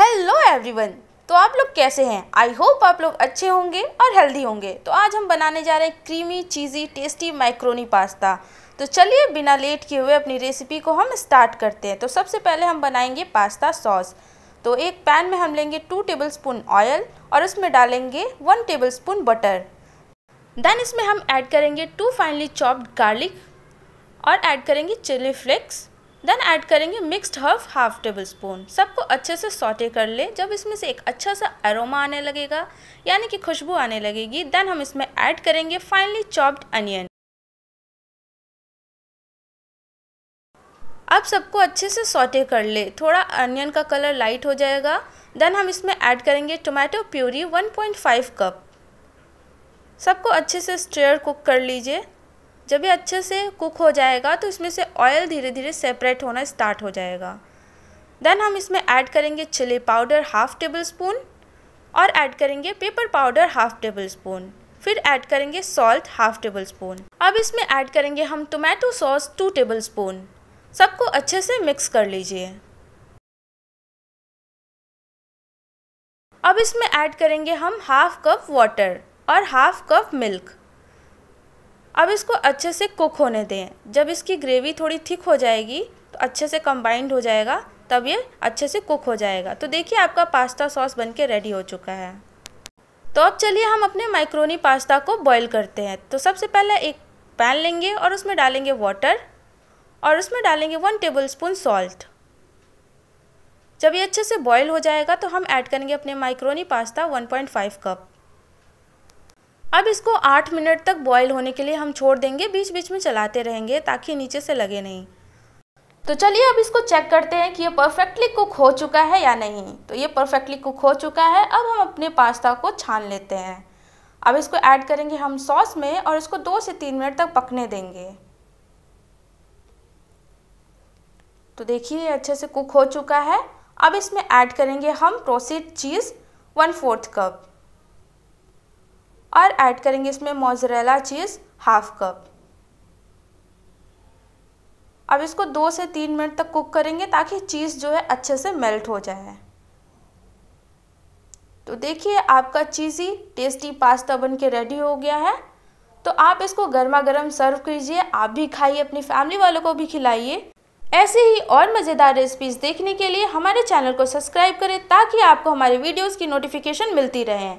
hello everyone तो आप लोग कैसे हैं आई होप आप लोग अच्छे होंगे और हेल्दी होंगे तो आज हम बनाने जा रहे हैं creamy cheesy tasty macaroni pasta तो चलिए बिना लेट किए हुए अपनी रेसिपी को हम स्टार्ट करते हैं तो सबसे पहले हम बनाएंगे पास्ता सॉस तो एक पैन में हम लेंगे टू टेबल स्पून ऑयल और उसमें डालेंगे one tablespoon butter then इसमें हम ऐड करेंगे टू फाइनली चॉप्ड गार्लिक और ऐड करेंगे चिली फ्लेक्स देन ऐड करेंगे mixed herb half tablespoon सबको अच्छे से सॉटे कर ले जब इसमें से एक अच्छा सा अरोमा आने लगेगा यानी कि खुशबू आने लगेगी देन हम इसमें ऐड करेंगे फाइनली चॉप्ड अनियन अब सबको अच्छे से सॉटे कर ले थोड़ा अनियन का कलर लाइट हो जाएगा देन हम इसमें ऐड करेंगे टोमेटो प्यूरी 1.5 कप सबको अच्छे से स्ट्रेयर कुक कर लीजिए जब ये अच्छे से कुक हो जाएगा तो इसमें से ऑयल धीरे धीरे सेपरेट होना स्टार्ट हो जाएगा देन हम इसमें ऐड करेंगे chilli powder half tablespoon और ऐड करेंगे pepper powder half tablespoon फिर ऐड करेंगे सॉल्ट हाफ टेबल स्पून अब इसमें ऐड करेंगे हम tomato sauce two tablespoon सबको अच्छे से मिक्स कर लीजिए अब इसमें ऐड करेंगे हम हाफ कप वाटर और हाफ कप मिल्क अब इसको अच्छे से कुक होने दें जब इसकी ग्रेवी थोड़ी थिक हो जाएगी तो अच्छे से कंबाइंड हो जाएगा तब ये अच्छे से कुक हो जाएगा तो देखिए आपका पास्ता सॉस के रेडी हो चुका है तो अब चलिए हम अपने माइक्रोनी पास्ता को बॉईल करते हैं तो सबसे पहले एक पैन लेंगे और उसमें डालेंगे वाटर और उसमें डालेंगे वन टेबल स्पून सॉल्ट जब ये अच्छे से बॉईल हो जाएगा तो हम ऐड करेंगे अपने माइक्रोनी पास्ता 1.5 कप अब इसको आठ मिनट तक बॉईल होने के लिए हम छोड़ देंगे बीच बीच में चलाते रहेंगे ताकि नीचे से लगे नहीं तो चलिए अब इसको चेक करते हैं कि ये परफेक्टली कुक हो चुका है या नहीं तो ये परफेक्टली कुक हो चुका है अब हम अपने पास्ता को छान लेते हैं अब इसको ऐड करेंगे हम सॉस में और इसको दो से तीन मिनट तक पकने देंगे तो देखिए अच्छे से कुक हो चुका है अब इसमें ऐड करेंगे हम processed cheese one fourth cup और ऐड करेंगे इसमें मोजरेला चीज़ हाफ कप अब इसको दो से तीन मिनट तक कुक करेंगे ताकि चीज़ जो है अच्छे से मेल्ट हो जाए तो देखिए आपका चीज़ी टेस्टी पास्ता बन के रेडी हो गया है तो आप इसको गर्मा गर्म सर्व कीजिए आप भी खाइए अपनी फैमिली वालों को भी खिलाइए ऐसे ही और मज़ेदार रेसिपीज़ देखने के लिए हमारे चैनल को सब्सक्राइब करें ताकि आपको हमारे वीडियोज़ की नोटिफिकेशन मिलती रहें